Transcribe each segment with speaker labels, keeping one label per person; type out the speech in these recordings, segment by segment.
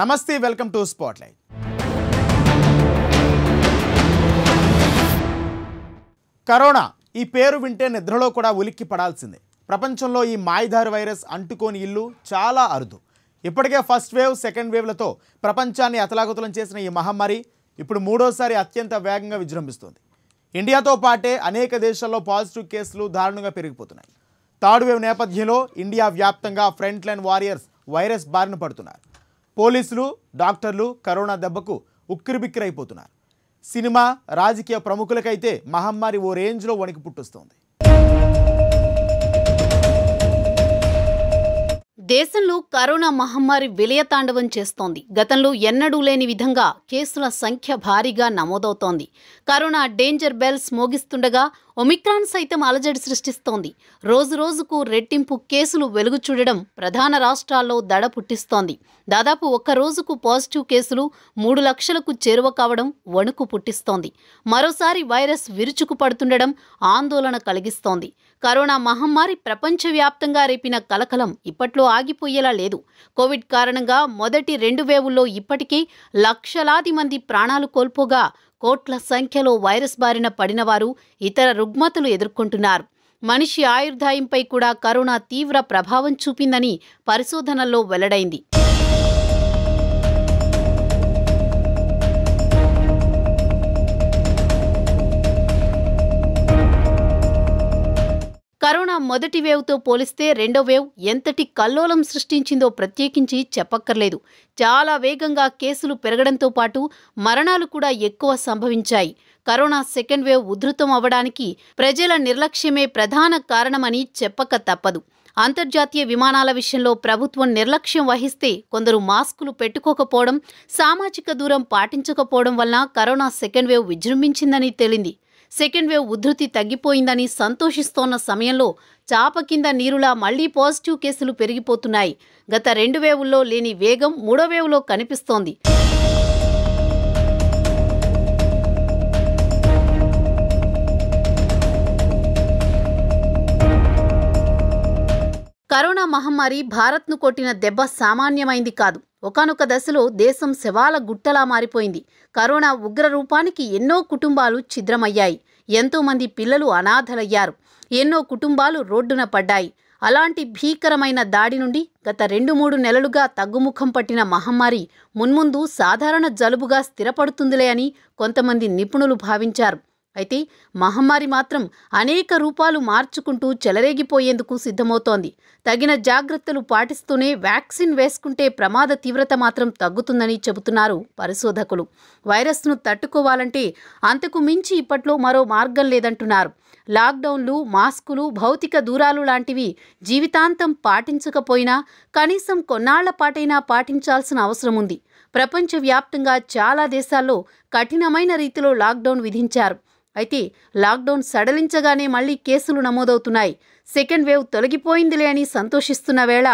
Speaker 1: నమస్తే welcome to light corona ఈ పేరు వింటే నిద్రలో కూడా ఉలిక్కి పడాల్సిందే ప్రపంచంలో ఈ మాయిదారి వైరస్ అంటుకోని ఇల్లు చాలా అరుదు ఇప్పటికే ఫస్ట్ వేవ్ సెకండ్ వేవ్లతో ప్రపంచాన్ని అతలాగుతలం చేసిన ఈ మహమ్మారి ఇప్పుడు మూడోసారి అత్యంత వేగంగా విజృంభిస్తుంది ఇండియాతో పాటే అనేక దేశాల్లో పాజిటివ్ కేసులు దారుణంగా పెరిగిపోతున్నాయి థర్డ్ వేవ్ నేపథ్యంలో ఇండియా వ్యాప్తంగా ఫ్రంట్ లైన్ వారియర్స్ వైరస్ బారిన పడుతున్నారు పోలీసులు డాక్టర్లు కరోనా దెబ్బకు ఉక్కిరిబిక్కిరైపోతున్నారు సినిమా రాజకీయ ప్రముఖులకైతే మహమ్మారి ఓ రేంజ్లో వణికి పుట్టొస్తోంది
Speaker 2: దేశంలో కరోనా మహమ్మారి విలయతాండవం చేస్తోంది గతంలో ఎన్నడూ లేని విధంగా కేసుల సంఖ్య భారీగా నమోదవుతోంది కరోనా డేంజర్ బెల్స్ మోగిస్తుండగా ఒమిక్రాన్ సైతం అలజడి సృష్టిస్తోంది రోజు రోజుకు రెట్టింపు కేసులు వెలుగు చూడడం ప్రధాన రాష్ట్రాల్లో దడ పుట్టిస్తోంది దాదాపు ఒక్క రోజుకు పాజిటివ్ కేసులు మూడు లక్షలకు చేరువ కావడం వణుకు పుట్టిస్తోంది మరోసారి వైరస్ విరుచుకు పడుతుండడం ఆందోళన కలిగిస్తోంది కరోనా మహమ్మారి ప్రపంచవ్యాప్తంగా రేపిన కలకలం ఇప్పట్లో ఆగిపోయేలా లేదు కోవిడ్ కారణంగా మొదటి రెండు వేవుల్లో ఇప్పటికీ లక్షలాది మంది ప్రాణాలు కోల్పోగా కోట్ల సంఖ్యలో వైరస్ బారిన పడినవారు ఇతర రుగ్మతలు ఎదుర్కొంటున్నారు మనిషి ఆయుర్దాయంపై కూడా కరోనా తీవ్ర ప్రభావం చూపిందని పరిశోధనల్లో వెల్లడైంది కరోనా మొదటి వేవ్తో పోలిస్తే రెండో వేవ్ ఎంతటి కల్లోలం సృష్టించిందో ప్రత్యేకించి చెప్పక్కర్లేదు చాలా వేగంగా కేసులు పెరగడంతో పాటు మరణాలు కూడా ఎక్కువ సంభవించాయి కరోనా సెకండ్ వేవ్ ఉధృతం అవ్వడానికి ప్రజల నిర్లక్ష్యమే ప్రధాన కారణమని చెప్పక తప్పదు అంతర్జాతీయ విమానాల విషయంలో ప్రభుత్వం నిర్లక్ష్యం వహిస్తే కొందరు మాస్కులు పెట్టుకోకపోవడం సామాజిక దూరం పాటించకపోవడం వలన కరోనా సెకండ్ వేవ్ విజృంభించిందని తేలింది సెకండ్ వేవ్ ఉధృతి తగ్గిపోయిందని సంతోషిస్తోన్న సమయంలో చాప కింద నీరులా మళ్లీ పాజిటివ్ కేసులు పెరిగిపోతున్నాయి గత రెండు వేవుల్లో లేని వేగం మూడో వేవ్లో కనిపిస్తోంది కరోనా మహమ్మారి భారత్ను కొట్టిన దెబ్బ సామాన్యమైంది కాదు ఒకనొక దశలో దేశం శవాల గుట్టలా మారిపోయింది కరోనా ఉగ్ర రూపానికి ఎన్నో కుటుంబాలు ఛిద్రమయ్యాయి ఎంతోమంది పిల్లలు అనాథలయ్యారు ఎన్నో కుటుంబాలు రోడ్డున పడ్డాయి అలాంటి భీకరమైన దాడి నుండి గత రెండు మూడు నెలలుగా తగ్గుముఖం పట్టిన మహమ్మారి మున్ముందు సాధారణ జలుబుగా స్థిరపడుతుందిలే అని కొంతమంది నిపుణులు భావించారు అయితే మహమ్మారి మాత్రం అనేక రూపాలు మార్చుకుంటూ చెలరేగిపోయేందుకు సిద్ధమవుతోంది తగిన జాగ్రత్తలు పాటిస్తూనే వ్యాక్సిన్ వేసుకుంటే ప్రమాద తీవ్రత మాత్రం తగ్గుతుందని చెబుతున్నారు పరిశోధకులు వైరస్ను తట్టుకోవాలంటే అంతకు మించి ఇప్పట్లో మరో మార్గం లేదంటున్నారు లాక్డౌన్లు మాస్కులు భౌతిక దూరాలు లాంటివి జీవితాంతం పాటించకపోయినా కనీసం కొన్నాళ్ల పాటైనా పాటించాల్సిన అవసరం ఉంది ప్రపంచవ్యాప్తంగా చాలా దేశాల్లో కఠినమైన రీతిలో లాక్డౌన్ విధించారు అయితే లాక్డౌన్ సడలించగానే మళ్లీ కేసులు నమోదవుతున్నాయి సెకండ్ వేవ్ తొలగిపోయిందిలే అని సంతోషిస్తున్న వేళ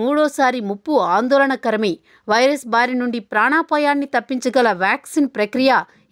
Speaker 2: మూడోసారి ముప్పు ఆందోళనకరమే వైరస్ బారి నుండి ప్రాణాపాయాన్ని తప్పించగల వ్యాక్సిన్ ప్రక్రియ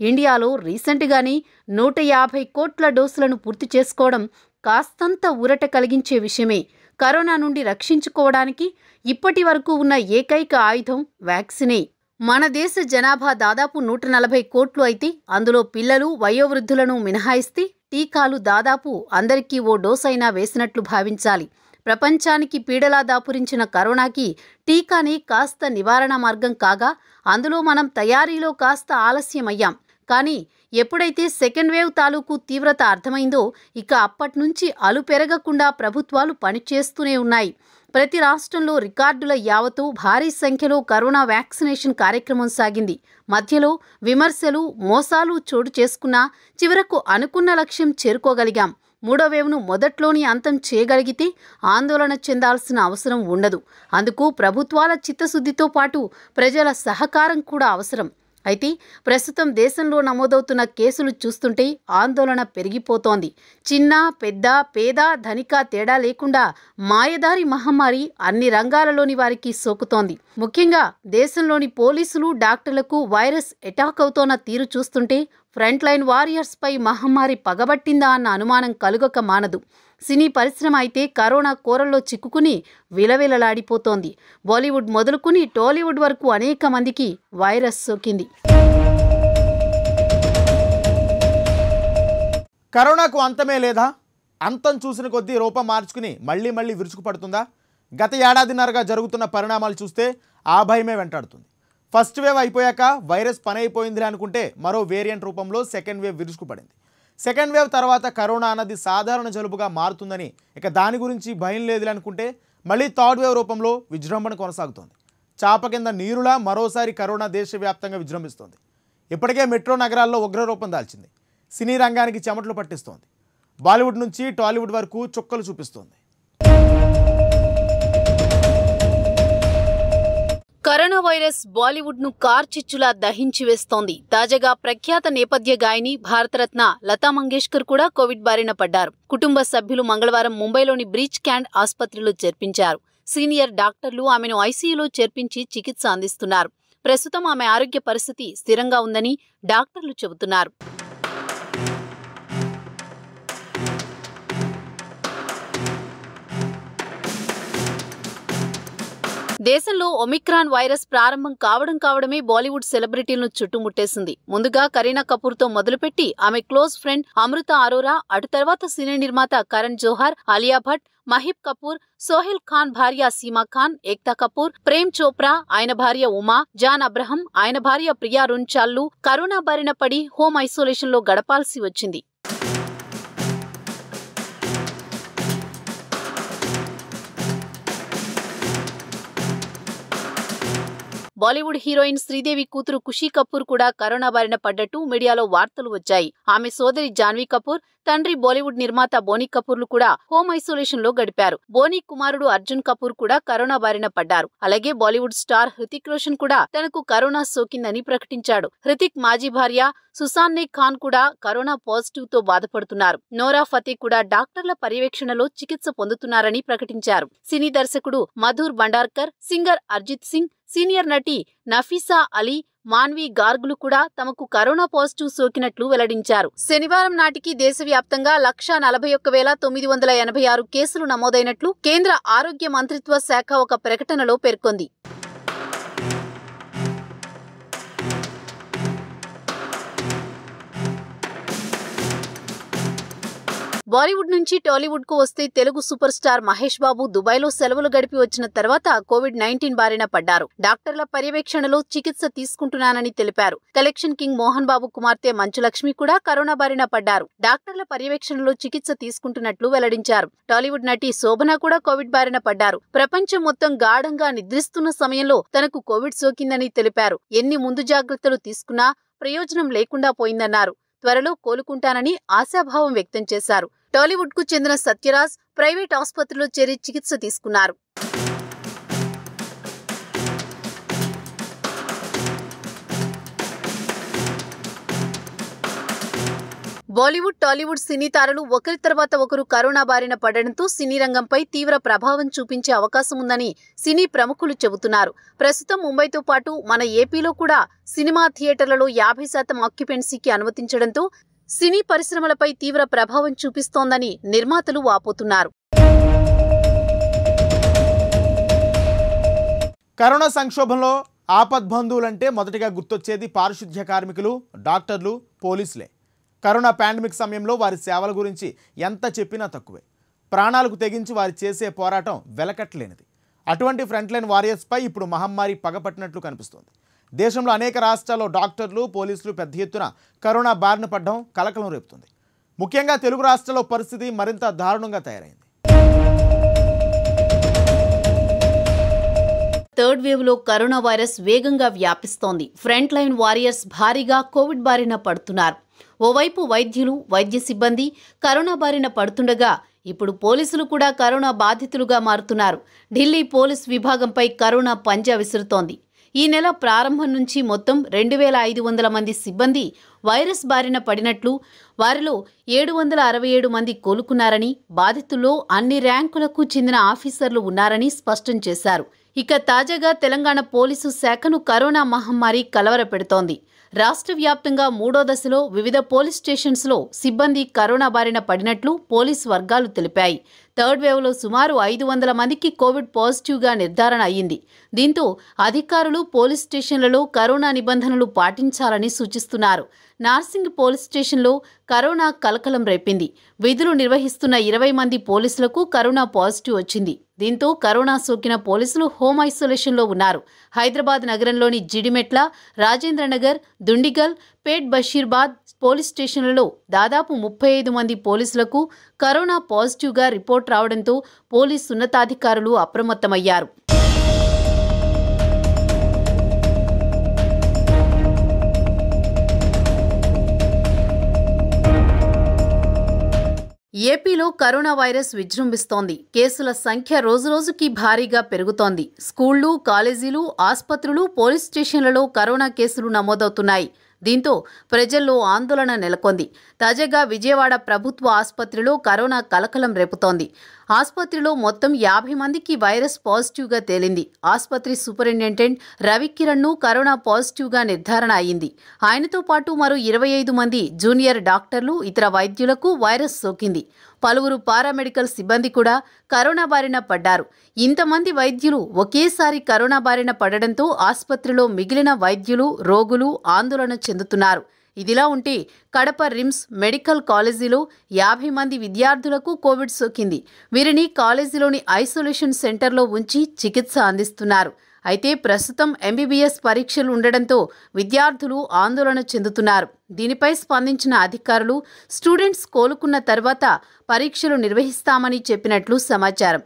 Speaker 2: ఇండియాలో రీసెంట్గానే నూట యాభై కోట్ల డోసులను పూర్తి చేసుకోవడం కాస్తంత ఊరట కలిగించే విషయమే కరోనా నుండి రక్షించుకోవడానికి ఇప్పటి వరకు ఉన్న ఏకైక ఆయుధం వ్యాక్సినే మన దేశ జనాభా దాదాపు నూట నలభై కోట్లు అయితే అందులో పిల్లలు వయోవృద్ధులను మినహాయిస్తే టీకాలు దాదాపు అందరికీ ఓ డోస్ అయినా వేసినట్లు భావించాలి ప్రపంచానికి పీడలా దాపురించిన కరోనాకి టీకాని కాస్త నివారణ మార్గం కాగా అందులో మనం తయారీలో కాస్త ఆలస్యమయ్యాం కానీ ఎప్పుడైతే సెకండ్ వేవ్ తాలూకు తీవ్రత అర్థమైందో ఇక అప్పటి నుంచి పెరగకుండా ప్రభుత్వాలు పనిచేస్తూనే ఉన్నాయి ప్రతి రాష్ట్రంలో రికార్డుల యావత్తు భారీ సంఖ్యలో కరోనా వ్యాక్సినేషన్ కార్యక్రమం సాగింది మధ్యలో విమర్శలు మోసాలు చోటు చేసుకున్నా చివరకు అనుకున్న లక్ష్యం చేరుకోగలిగాం మూడో వేవ్ను మొదట్లోని అంతం చేయగలిగితే ఆందోళన చెందాల్సిన అవసరం ఉండదు అందుకు ప్రభుత్వాల చిత్తశుద్ధితో పాటు ప్రజల సహకారం కూడా అవసరం అయితే ప్రస్తుతం దేశంలో నమోదవుతున్న కేసులు చూస్తుంటే ఆందోళన పెరిగిపోతోంది చిన్న పెద్ద పేద ధనిక తేడా లేకుండా మాయదారి మహమ్మారి అన్ని రంగాలలోని వారికి సోకుతోంది ముఖ్యంగా దేశంలోని పోలీసులు డాక్టర్లకు వైరస్ అటాక్ అవుతోన్న తీరు చూస్తుంటే ఫ్రంట్లైన్ వారియర్స్పై మహమ్మారి పగబట్టిందా అన్న అనుమానం కలుగక మానదు సినీ పరిశ్రమ అయితే కరోనా కూరల్లో చిక్కుకుని విలవిలలాడిపోతోంది బాలీవుడ్ మొదలుకుని టాలీవుడ్ వరకు అనేక మందికి వైరస్ సోకింది
Speaker 1: కరోనాకు అంతమే లేదా అంతం చూసిన కొద్దీ రూపం మార్చుకుని మళ్ళీ మళ్ళీ విరుచుకు పడుతుందా గత ఏడాదిన్నరగా జరుగుతున్న పరిణామాలు చూస్తే ఆ భయమే వెంటాడుతుంది ఫస్ట్ వేవ్ అయిపోయాక వైరస్ పని అయిపోయింది అనుకుంటే మరో వేరియంట్ రూపంలో సెకండ్ వేవ్ విరుచుకుపడింది సెకండ్ వేవ్ తర్వాత కరోనా అన్నది సాధారణ జలుబుగా మారుతుందని ఇక దాని గురించి భయం లేదు అనుకుంటే మళ్ళీ థర్డ్ వేవ్ రూపంలో విజృంభణ కొనసాగుతోంది చాప కింద నీరులా మరోసారి కరోనా దేశవ్యాప్తంగా విజృంభిస్తోంది ఇప్పటికే మెట్రో నగరాల్లో ఉగ్రరూపం దాల్చింది సినీ రంగానికి చెమటలు పట్టిస్తోంది బాలీవుడ్ నుంచి టాలీవుడ్ వరకు చుక్కలు చూపిస్తోంది
Speaker 2: కరోనా వైరస్ బాలీవుడ్ ను కార్చిచ్చులా దహించి వేస్తోంది తాజాగా ప్రఖ్యాత నేపథ్య గాయని భారతరత్న లతా మంగేష్కర్ కూడా కోవిడ్ బారిన పడ్డారు కుటుంబ సభ్యులు మంగళవారం ముంబైలోని బ్రీచ్ క్యాండ్ ఆసుపత్రిలో చేర్పించారు సీనియర్ డాక్టర్లు ఆమెను ఐసీయూలో చేర్పించి చికిత్స అందిస్తున్నారు ప్రస్తుతం ఆమె ఆరోగ్య పరిస్థితి స్థిరంగా ఉందని డాక్టర్లు చెబుతున్నారు దేశంలో ఒమిక్రాన్ వైరస్ ప్రారంభం కావడం కావడమే బాలీవుడ్ సెలబ్రిటీలను చుట్టుముట్టేసింది ముందుగా కరీనా కపూర్తో మొదలుపెట్టి ఆమె క్లోజ్ ఫ్రెండ్ అమృత అరోరా అటు తర్వాత సినీ నిర్మాత కరణ్ జోహర్ అలియా భట్ మహిబ్ కపూర్ సోహెల్ ఖాన్ భార్య సీమా ఖాన్ ఏక్తా కపూర్ ప్రేమ్ చోప్రా ఆయన భార్య ఉమా జాన్ అబ్రహం ఆయన భార్య ప్రియా రున్చాల్లు కరోనా బారిన పడి హోమ్ ఐసోలేషన్ లో గడపాల్సి వచ్చింది బాలీవుడ్ హీరోయిన్ శ్రీదేవి కూతురు ఖుషీ కపూర్ కూడా కరోనా బారిన పడ్డట్టు మీడియాలో వార్తలు వచ్చాయి ఆమె సోదరి జాన్వీ కపూర్ తండ్రి బాలీవుడ్ నిర్మాత బోనీ కపూర్లు కూడా హోమ్ ఐసోలేషన్ లో గడిపారు బోనీ కుమారుడు అర్జున్ కపూర్ కూడా కరోనా బారిన పడ్డారు అలాగే బాలీవుడ్ స్టార్ హృతిక్ రోషన్ కూడా తనకు కరోనా సోకిందని ప్రకటించాడు హృతిక్ మాజీ భార్య సుసాన్నే ఖాన్ కూడా కరోనా పాజిటివ్ తో బాధపడుతున్నారు నోరా ఫతే కూడా డాక్టర్ల పర్యవేక్షణలో చికిత్స పొందుతున్నారని ప్రకటించారు సినీ దర్శకుడు మధుర్ భండార్కర్ సింగర్ అర్జిత్ సింగ్ సీనియర్ నటి నఫీసా అలీ మాన్వి గార్గులు కూడా తమకు కరోనా పాజిటివ్ సోకినట్లు వెల్లడించారు శనివారం నాటికి దేశవ్యాప్తంగా లక్ష నలభై ఒక్క వేల తొమ్మిది వందల ఎనభై ఆరు కేసులు నమోదైనట్లు కేంద్ర ఆరోగ్య మంత్రిత్వ శాఖ ఒక ప్రకటనలో పేర్కొంది బాలీవుడ్ నుంచి టాలీవుడ్ కు వస్తే తెలుగు సూపర్ స్టార్ మహేష్ బాబు దుబాయ్లో సెలవులు గడిపి వచ్చిన తర్వాత కోవిడ్ నైన్టీన్ బారిన పడ్డారు డాక్టర్ల పర్యవేక్షణలో చికిత్స తీసుకుంటున్నానని తెలిపారు కలెక్షన్ కింగ్ మోహన్ బాబు కుమార్తె మంచులక్ష్మి కూడా కరోనా బారిన పడ్డారు డాక్టర్ల పర్యవేక్షణలో చికిత్స తీసుకుంటున్నట్లు వెల్లడించారు టాలీవుడ్ నటి శోభన కూడా కోవిడ్ బారిన పడ్డారు ప్రపంచం మొత్తం గాఢంగా నిద్రిస్తున్న సమయంలో తనకు కోవిడ్ సోకిందని తెలిపారు ఎన్ని ముందు జాగ్రత్తలు తీసుకున్నా ప్రయోజనం లేకుండా పోయిందన్నారు త్వరలో కోలుకుంటానని ఆశాభావం వ్యక్తం చేశారు టాలీవుడ్ కు చెందిన సత్యరాజ్ ప్రైవేట్ ఆసుపత్రిలో చేరి చికిత్స తీసుకున్నారు బాలీవుడ్ టాలీవుడ్ సినీ తారలు ఒకరి తర్వాత ఒకరు కరోనా బారిన పడడంతో సినీ రంగంపై తీవ్ర ప్రభావం చూపించే అవకాశం ఉందని సినీ ప్రముఖులు చెబుతున్నారు ప్రస్తుతం ముంబైతో పాటు మన ఏపీలో కూడా సినిమా థియేటర్లలో యాభై శాతం ఆక్యుపెన్సీకి అనుమతించడంతో సినీ పరిశ్రమలపై తీవ్ర ప్రభావం చూపిస్తోందని నిర్మాతలు
Speaker 1: వాపోతున్నారు కరోనా సంక్షోభంలో ఆపద్బంధువులంటే మొదటిగా గుర్తొచ్చేది పారిశుద్ధ్య కార్మికులు డాక్టర్లు పోలీసులే కరోనా పాండమిక్ సమయంలో వారి సేవల గురించి ఎంత చెప్పినా తక్కువే ప్రాణాలకు తెగించి వారు చేసే పోరాటం వెలకట్లేనిది అటువంటి ఫ్రంట్లైన్ వారియర్స్పై ఇప్పుడు మహమ్మారి పగపట్టినట్లు కనిపిస్తోంది దేశంలో అనేక రాష్ట్రాల్లో డాక్టర్లు పోలీసులు పెద్ద ఎత్తున కరోనా బారిన పడ్డం కలకలం రేపుతుంది ముఖ్యంగా తెలుగు రాష్ట్రాల్లో పరిస్థితి మరింత దారుణంగా తయారైంది థర్డ్
Speaker 2: వేవ్ లో కరోనా వైరస్ వేగంగా వ్యాపిస్తోంది ఫ్రంట్ లైన్ వారియర్స్ భారీగా కోవిడ్ బారిన పడుతున్నారు ఓవైపు వైద్యులు వైద్య సిబ్బంది కరోనా బారిన పడుతుండగా ఇప్పుడు పోలీసులు కూడా కరోనా బాధితులుగా మారుతున్నారు ఢిల్లీ పోలీస్ విభాగంపై కరోనా పంజా విసురుతోంది ఈ నెల ప్రారంభం నుంచి మొత్తం రెండు వేల ఐదు వందల మంది సిబ్బంది వైరస్ బారిన పడినట్లు వారిలో ఏడు వందల అరవై ఏడు మంది కోలుకున్నారని బాధితుల్లో అన్ని ర్యాంకులకు చెందిన ఆఫీసర్లు ఉన్నారని స్పష్టం చేశారు ఇక తాజాగా తెలంగాణ పోలీసు శాఖను కరోనా మహమ్మారి కలవరపెడుతోంది రాష్ట్ర వ్యాప్తంగా మూడో దశలో వివిధ పోలీస్ స్టేషన్స్ లో సిబ్బంది కరోనా బారిన పడినట్లు పోలీస్ వర్గాలు తెలిపాయి థర్డ్ వేవ్లో సుమారు ఐదు వందల మందికి కోవిడ్ పాజిటివ్గా నిర్ధారణ అయ్యింది దీంతో అధికారులు పోలీస్ స్టేషన్లలో కరోనా నిబంధనలు పాటించాలని సూచిస్తున్నారు నార్సింగ్ పోలీస్ స్టేషన్లో కరోనా కలకలం రేపింది విధులు నిర్వహిస్తున్న ఇరవై మంది పోలీసులకు కరోనా పాజిటివ్ వచ్చింది దీంతో కరోనా సోకిన పోలీసులు హోమ్ ఐసోలేషన్లో ఉన్నారు హైదరాబాద్ నగరంలోని జిడిమెట్ల రాజేంద్రనగర్ దుండిగల్ పేట్ బషీర్బాద్ పోలీస్ స్టేషన్లలో దాదాపు ముప్పై ఐదు మంది పోలీసులకు కరోనా పాజిటివ్గా రిపోర్ట్ రావడంతో పోలీసు ఉన్నతాధికారులు అప్రమత్తమయ్యారు ఏపీలో కరోనా వైరస్ విజృంభిస్తోంది కేసుల సంఖ్య రోజురోజుకి భారీగా పెరుగుతోంది స్కూళ్లు కాలేజీలు ఆసుపత్రులు పోలీస్ స్టేషన్లలో కరోనా కేసులు నమోదవుతున్నాయి దీంతో ప్రజల్లో ఆందోళన నెలకొంది తాజాగా విజయవాడ ప్రభుత్వ ఆసుపత్రిలో కరోనా కలకలం రేపుతోంది ఆసుపత్రిలో మొత్తం యాభై మందికి వైరస్ పాజిటివ్గా తేలింది ఆసుపత్రి సూపరింటెండెంట్ రవికిరణ్ను కరోనా పాజిటివ్గా నిర్ధారణ అయింది ఆయనతో పాటు మరో ఇరవై ఐదు మంది జూనియర్ డాక్టర్లు ఇతర వైద్యులకు వైరస్ సోకింది పలువురు పారామెడికల్ సిబ్బంది కూడా కరోనా బారిన పడ్డారు ఇంతమంది వైద్యులు ఒకేసారి కరోనా బారిన పడడంతో ఆసుపత్రిలో మిగిలిన వైద్యులు రోగులు ఆందోళన చెందుతున్నారు ఇదిలా ఉంటే కడప రిమ్స్ మెడికల్ కాలేజీలో యాభై మంది విద్యార్థులకు కోవిడ్ సోకింది వీరిని కాలేజీలోని ఐసోలేషన్ సెంటర్లో ఉంచి చికిత్స అందిస్తున్నారు అయితే ప్రస్తుతం ఎంబీబీఎస్ పరీక్షలు ఉండడంతో విద్యార్థులు ఆందోళన చెందుతున్నారు దీనిపై స్పందించిన అధికారులు స్టూడెంట్స్ కోలుకున్న తర్వాత పరీక్షలు నిర్వహిస్తామని చెప్పినట్లు సమాచారం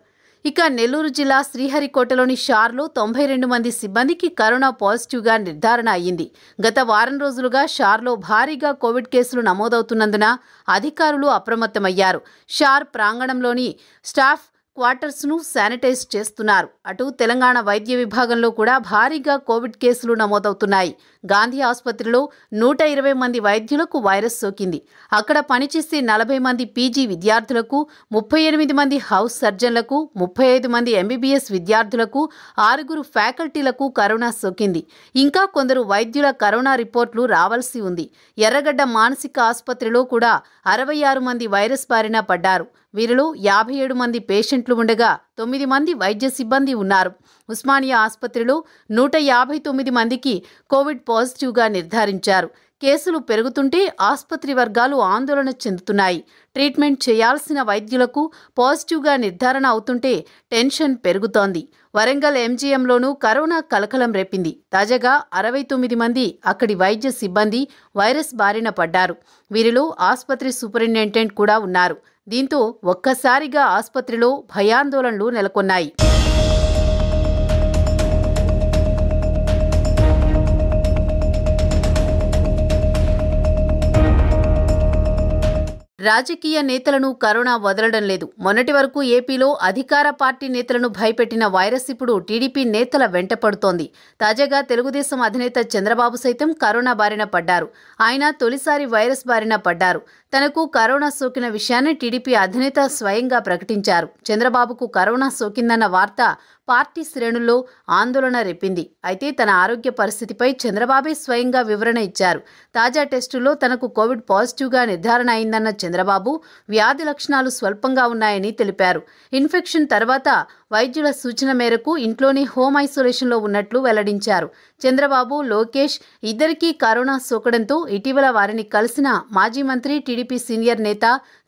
Speaker 2: ఇక నెల్లూరు జిల్లా శ్రీహరికోటలోని షార్లో తొంభై రెండు మంది సిబ్బందికి కరోనా పాజిటివ్గా నిర్ధారణ అయ్యింది గత వారం రోజులుగా షార్లో భారీగా కోవిడ్ కేసులు నమోదవుతున్నందున అధికారులు అప్రమత్తమయ్యారు షార్ ప్రాంగణంలోని స్టాఫ్ క్వార్టర్స్ను శానిటైజ్ చేస్తున్నారు అటు తెలంగాణ వైద్య విభాగంలో కూడా భారీగా కోవిడ్ కేసులు నమోదవుతున్నాయి గాంధీ ఆసుపత్రిలో నూట ఇరవై మంది వైద్యులకు వైరస్ సోకింది అక్కడ పనిచేసే నలభై మంది పీజీ విద్యార్థులకు ముప్పై ఎనిమిది మంది హౌస్ సర్జన్లకు ముప్పై ఐదు మంది ఎంబీబీఎస్ విద్యార్థులకు ఆరుగురు ఫ్యాకల్టీలకు కరోనా సోకింది ఇంకా కొందరు వైద్యుల కరోనా రిపోర్టులు రావాల్సి ఉంది ఎర్రగడ్డ మానసిక ఆసుపత్రిలో కూడా అరవై ఆరు మంది వైరస్ బారిన పడ్డారు వీరిలో యాభై ఏడు మంది పేషెంట్లు ఉండగా తొమ్మిది మంది వైద్య సిబ్బంది ఉన్నారు ఉస్మానియా ఆసుపత్రిలో నూట యాభై తొమ్మిది మందికి కోవిడ్ పాజిటివ్గా నిర్ధారించారు కేసులు పెరుగుతుంటే ఆసుపత్రి వర్గాలు ఆందోళన చెందుతున్నాయి ట్రీట్మెంట్ చేయాల్సిన వైద్యులకు పాజిటివ్గా నిర్ధారణ అవుతుంటే టెన్షన్ పెరుగుతోంది వరంగల్ ఎంజీఎంలోనూ కరోనా కలకలం రేపింది తాజాగా అరవై తొమ్మిది మంది అక్కడి వైద్య సిబ్బంది వైరస్ బారిన పడ్డారు వీరిలో ఆసుపత్రి సూపరింటెండెంట్ కూడా ఉన్నారు దీంతో ఒక్కసారిగా ఆసుపత్రిలో భయాందోళనలు నెలకొన్నాయి రాజకీయ నేతలను కరోనా వదలడం లేదు మొన్నటి వరకు ఏపీలో అధికార పార్టీ నేతలను భయపెట్టిన వైరస్ ఇప్పుడు టీడీపీ నేతల వెంట పడుతోంది తాజాగా తెలుగుదేశం అధినేత చంద్రబాబు సైతం కరోనా బారిన పడ్డారు ఆయన తొలిసారి వైరస్ బారిన పడ్డారు తనకు కరోనా సోకిన విషయాన్ని టీడీపీ అధినేత స్వయంగా ప్రకటించారు చంద్రబాబుకు కరోనా సోకిందన్న వార్త పార్టీ శ్రేణుల్లో ఆందోళన రేపింది అయితే తన ఆరోగ్య పరిస్థితిపై చంద్రబాబే స్వయంగా వివరణ ఇచ్చారు తాజా టెస్టులో తనకు కోవిడ్ పాజిటివ్గా నిర్ధారణ అయిందన్న చంద్రబాబు వ్యాధి లక్షణాలు స్వల్పంగా ఉన్నాయని తెలిపారు ఇన్ఫెక్షన్ తర్వాత వైద్యుల సూచన మేరకు ఇంట్లోనే హోమ్ ఐసోలేషన్లో ఉన్నట్లు వెల్లడించారు చంద్రబాబు లోకేష్ ఇద్దరికీ కరోనా సోకడంతో ఇటీవల వారిని కలిసిన మాజీ మంత్రి టీడీపీ సీనియర్ నేత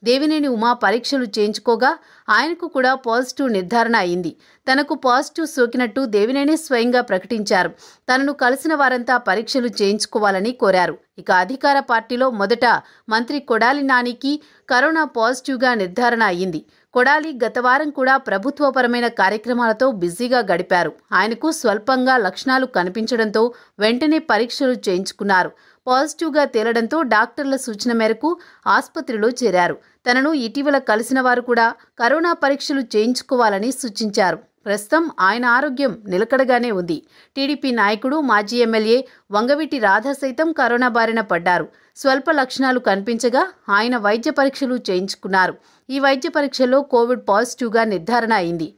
Speaker 2: దేవినేని ఉమా పరీక్షలు చేయించుకోగా ఆయనకు కూడా పాజిటివ్ నిర్ధారణ అయింది తనకు పాజిటివ్ సోకినట్టు దేవినేని స్వయంగా ప్రకటించారు తనను కలిసిన వారంతా పరీక్షలు చేయించుకోవాలని కోరారు ఇక అధికార పార్టీలో మొదట మంత్రి కొడాలి నానికి కరోనా పాజిటివ్గా నిర్ధారణ అయ్యింది కొడాలి గత వారం కూడా ప్రభుత్వపరమైన కార్యక్రమాలతో బిజీగా గడిపారు ఆయనకు స్వల్పంగా లక్షణాలు కనిపించడంతో వెంటనే పరీక్షలు చేయించుకున్నారు పాజిటివ్గా తేలడంతో డాక్టర్ల సూచన మేరకు ఆసుపత్రిలో చేరారు తనను ఇటీవల కలిసిన వారు కూడా కరోనా పరీక్షలు చేయించుకోవాలని సూచించారు ప్రస్తుతం ఆయన ఆరోగ్యం నిలకడగానే ఉంది టీడీపీ నాయకుడు మాజీ ఎమ్మెల్యే వంగవీటి రాధ సైతం కరోనా బారిన పడ్డారు స్వల్ప లక్షణాలు కనిపించగా ఆయన వైద్య పరీక్షలు చేయించుకున్నారు ఈ వైద్య పరీక్షలో కోవిడ్ పాజిటివ్గా నిర్ధారణ అయింది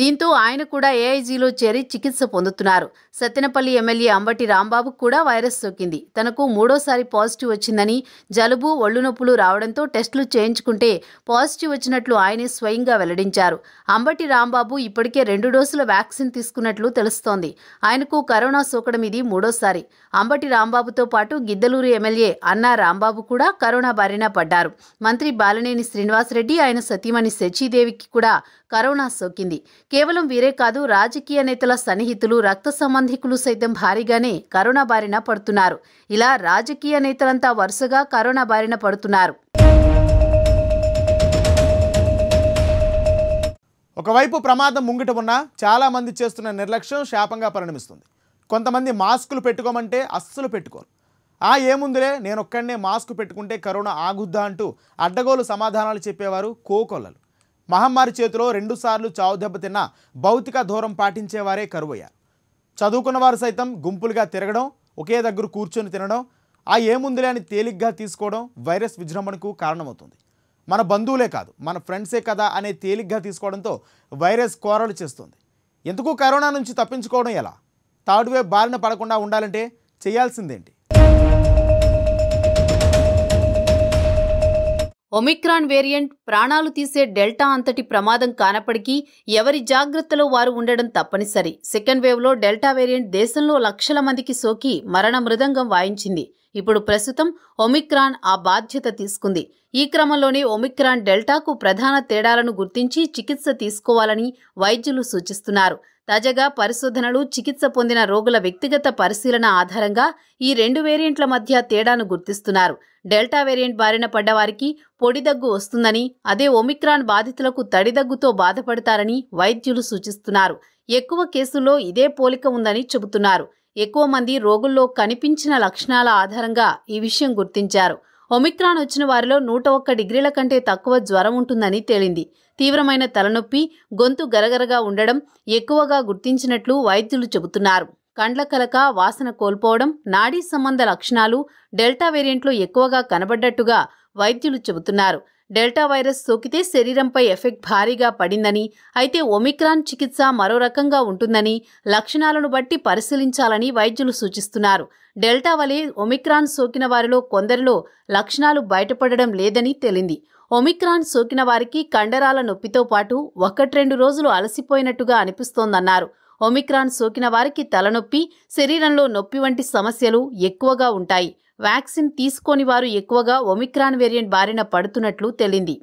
Speaker 2: దీంతో ఆయన కూడా ఏఐజీలో చేరి చికిత్స పొందుతున్నారు సత్తెనపల్లి ఎమ్మెల్యే అంబటి రాంబాబు కూడా వైరస్ సోకింది తనకు మూడోసారి పాజిటివ్ వచ్చిందని జలుబు ఒళ్ళు నొప్పులు రావడంతో టెస్టులు చేయించుకుంటే పాజిటివ్ వచ్చినట్లు ఆయనే స్వయంగా వెల్లడించారు అంబటి రాంబాబు ఇప్పటికే రెండు డోసుల వ్యాక్సిన్ తీసుకున్నట్లు తెలుస్తోంది ఆయనకు కరోనా సోకడం ఇది మూడోసారి అంబటి రాంబాబుతో పాటు గిద్దలూరు ఎమ్మెల్యే అన్నా రాంబాబు కూడా కరోనా బారిన పడ్డారు మంత్రి బాలనేని శ్రీనివాసరెడ్డి ఆయన సతీమణి శచీదేవికి కూడా కరోనా సోకింది కేవలం వీరే కాదు రాజకీయ నేతల సన్నిహితులు రక్త సంబంధికులు సైతం భారీగానే కరోనా బారిన పడుతున్నారు ఇలా రాజకీయ నేతలంతా వరుసగా
Speaker 1: కరోనా బారిన పడుతున్నారు ఒకవైపు ప్రమాదం ముంగిట ఉన్నా చాలామంది చేస్తున్న నిర్లక్ష్యం శాపంగా పరిణమిస్తుంది కొంతమంది మాస్కులు పెట్టుకోమంటే అస్సలు పెట్టుకోరు ఆ ఏముందిలే నేనొక్కడనే మాస్క్ పెట్టుకుంటే కరోనా ఆగుద్దా అంటూ అడ్డగోలు సమాధానాలు చెప్పేవారు కోకొల్లలు మహమ్మారి చేతిలో రెండుసార్లు చావు దెబ్బతిన్న భౌతిక దూరం పాటించేవారే కరువయ్యారు చదువుకున్న వారు సైతం గుంపులుగా తిరగడం ఒకే దగ్గర కూర్చొని తినడం ఆ ఏముందిలే అని తేలిగ్గా తీసుకోవడం వైరస్ విజృంభణకు కారణమవుతుంది మన బంధువులే కాదు మన ఫ్రెండ్సే కదా అనే తేలిగ్గా తీసుకోవడంతో వైరస్ కోరలు చేస్తుంది ఎందుకు కరోనా నుంచి తప్పించుకోవడం ఎలా తాడువే బారిన పడకుండా ఉండాలంటే చేయాల్సిందేంటి ఒమిక్రాన్ వేరియంట్ ప్రాణాలు తీసే డెల్టా అంతటి
Speaker 2: ప్రమాదం కానప్పటికీ ఎవరి జాగ్రత్తలో వారు ఉండడం తప్పనిసరి సెకండ్ వేవ్లో డెల్టా వేరియంట్ దేశంలో లక్షల మందికి సోకి మరణ మృదంగం వాయించింది ఇప్పుడు ప్రస్తుతం ఒమిక్రాన్ ఆ బాధ్యత తీసుకుంది ఈ క్రమంలోనే ఒమిక్రాన్ డెల్టాకు ప్రధాన తేడాలను గుర్తించి చికిత్స తీసుకోవాలని వైద్యులు సూచిస్తున్నారు తాజాగా పరిశోధనలు చికిత్స పొందిన రోగుల వ్యక్తిగత పరిశీలన ఆధారంగా ఈ రెండు వేరియంట్ల మధ్య తేడాను గుర్తిస్తున్నారు డెల్టా వేరియంట్ బారిన పడ్డవారికి పొడి దగ్గు వస్తుందని అదే ఒమిక్రాన్ బాధితులకు తడిదగ్గుతో బాధపడతారని వైద్యులు సూచిస్తున్నారు ఎక్కువ కేసుల్లో ఇదే పోలిక ఉందని చెబుతున్నారు ఎక్కువ మంది రోగుల్లో కనిపించిన లక్షణాల ఆధారంగా ఈ విషయం గుర్తించారు ఒమిక్రాన్ వచ్చిన వారిలో నూట ఒక్క డిగ్రీల కంటే తక్కువ జ్వరం ఉంటుందని తేలింది తీవ్రమైన తలనొప్పి గొంతు గరగరగా ఉండడం ఎక్కువగా గుర్తించినట్లు వైద్యులు చెబుతున్నారు కండ్ల కలక వాసన కోల్పోవడం నాడీ సంబంధ లక్షణాలు డెల్టా వేరియంట్లో ఎక్కువగా కనబడ్డట్టుగా వైద్యులు చెబుతున్నారు డెల్టా వైరస్ సోకితే శరీరంపై ఎఫెక్ట్ భారీగా పడిందని అయితే ఒమిక్రాన్ చికిత్స మరో రకంగా ఉంటుందని లక్షణాలను బట్టి పరిశీలించాలని వైద్యులు సూచిస్తున్నారు డెల్టా వలె ఒమిక్రాన్ సోకిన వారిలో కొందరిలో లక్షణాలు బయటపడడం లేదని తెలింది ఒమిక్రాన్ సోకిన వారికి కండరాల నొప్పితో పాటు ఒకట్రెండు రోజులు అలసిపోయినట్టుగా అనిపిస్తోందన్నారు ఒమిక్రాన్ సోకిన వారికి తలనొప్పి శరీరంలో నొప్పి వంటి సమస్యలు ఎక్కువగా ఉంటాయి వ్యాక్సిన్ తీసుకోని వారు ఎక్కువగా ఒమిక్రాన్ వేరియంట్ బారిన పడుతున్నట్లు తెలింది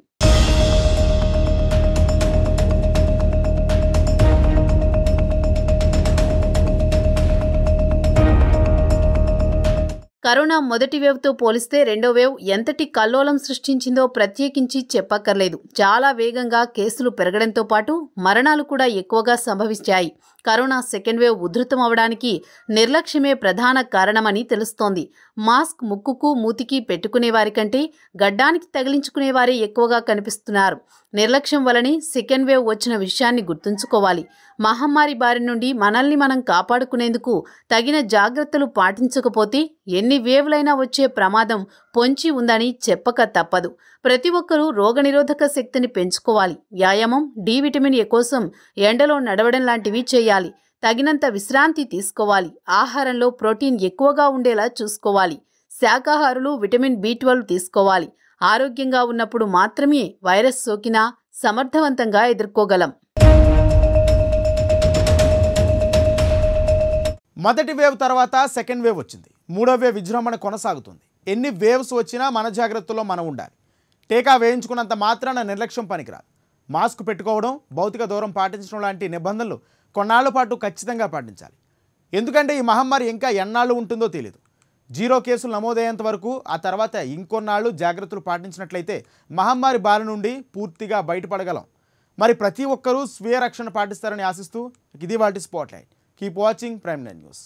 Speaker 2: కరోనా మొదటి వేవ్తో పోలిస్తే రెండో వేవ్ ఎంతటి కల్లోలం సృష్టించిందో ప్రత్యేకించి చెప్పక్కర్లేదు చాలా వేగంగా కేసులు పెరగడంతో పాటు మరణాలు కూడా ఎక్కువగా సంభవించాయి కరోనా సెకండ్ వేవ్ ఉధృతం అవడానికి నిర్లక్ష్యమే ప్రధాన కారణమని తెలుస్తోంది మాస్క్ ముక్కుకు మూతికి పెట్టుకునే వారి కంటే గడ్డానికి తగిలించుకునే వారే ఎక్కువగా కనిపిస్తున్నారు నిర్లక్ష్యం వలనే సెకండ్ వేవ్ వచ్చిన విషయాన్ని గుర్తుంచుకోవాలి మహమ్మారి బారి నుండి మనల్ని మనం కాపాడుకునేందుకు తగిన జాగ్రత్తలు పాటించకపోతే ఎన్ని వేవ్లైనా వచ్చే ప్రమాదం పొంచి ఉందని చెప్పక తప్పదు ప్రతి ఒక్కరూ రోగనిరోధక శక్తిని పెంచుకోవాలి వ్యాయామం డి విటమిన్ ఏ కోసం ఎండలో నడవడం లాంటివి చేయాలి తగినంత విశ్రాంతి తీసుకోవాలి ఆహారంలో ప్రోటీన్ ఎక్కువగా ఉండేలా చూసుకోవాలి శాకాహారులు విటమిన్ బి ట్వెల్వ్ తీసుకోవాలి ఆరోగ్యంగా ఉన్నప్పుడు మాత్రమే వైరస్ సోకినా సమర్థవంతంగా ఎదుర్కోగలం
Speaker 1: మొదటి వేవ్ తర్వాత సెకండ్ వేవ్ వచ్చింది మూడో వేవ్ విజృంభణ కొనసాగుతుంది ఎన్ని వేవ్స్ వచ్చినా మన జాగ్రత్తలో మనం ఉండాలి టీకా వేయించుకున్నంత మాత్రాన నిర్లక్ష్యం పనికిరాదు మాస్క్ పెట్టుకోవడం భౌతిక దూరం పాటించడం లాంటి నిబంధనలు కొన్నాళ్ల పాటు ఖచ్చితంగా పాటించాలి ఎందుకంటే ఈ మహమ్మారి ఇంకా ఎన్నాళ్ళు ఉంటుందో తెలియదు జీరో కేసులు నమోదయ్యేంత వరకు ఆ తర్వాత ఇంకొన్నాళ్ళు జాగ్రత్తలు పాటించినట్లయితే మహమ్మారి బారి నుండి పూర్తిగా బయటపడగలం మరి ప్రతి ఒక్కరూ స్వీయ రక్షణ పాటిస్తారని ఆశిస్తూ ఇది వాటి spotlight keep watching Prime nine news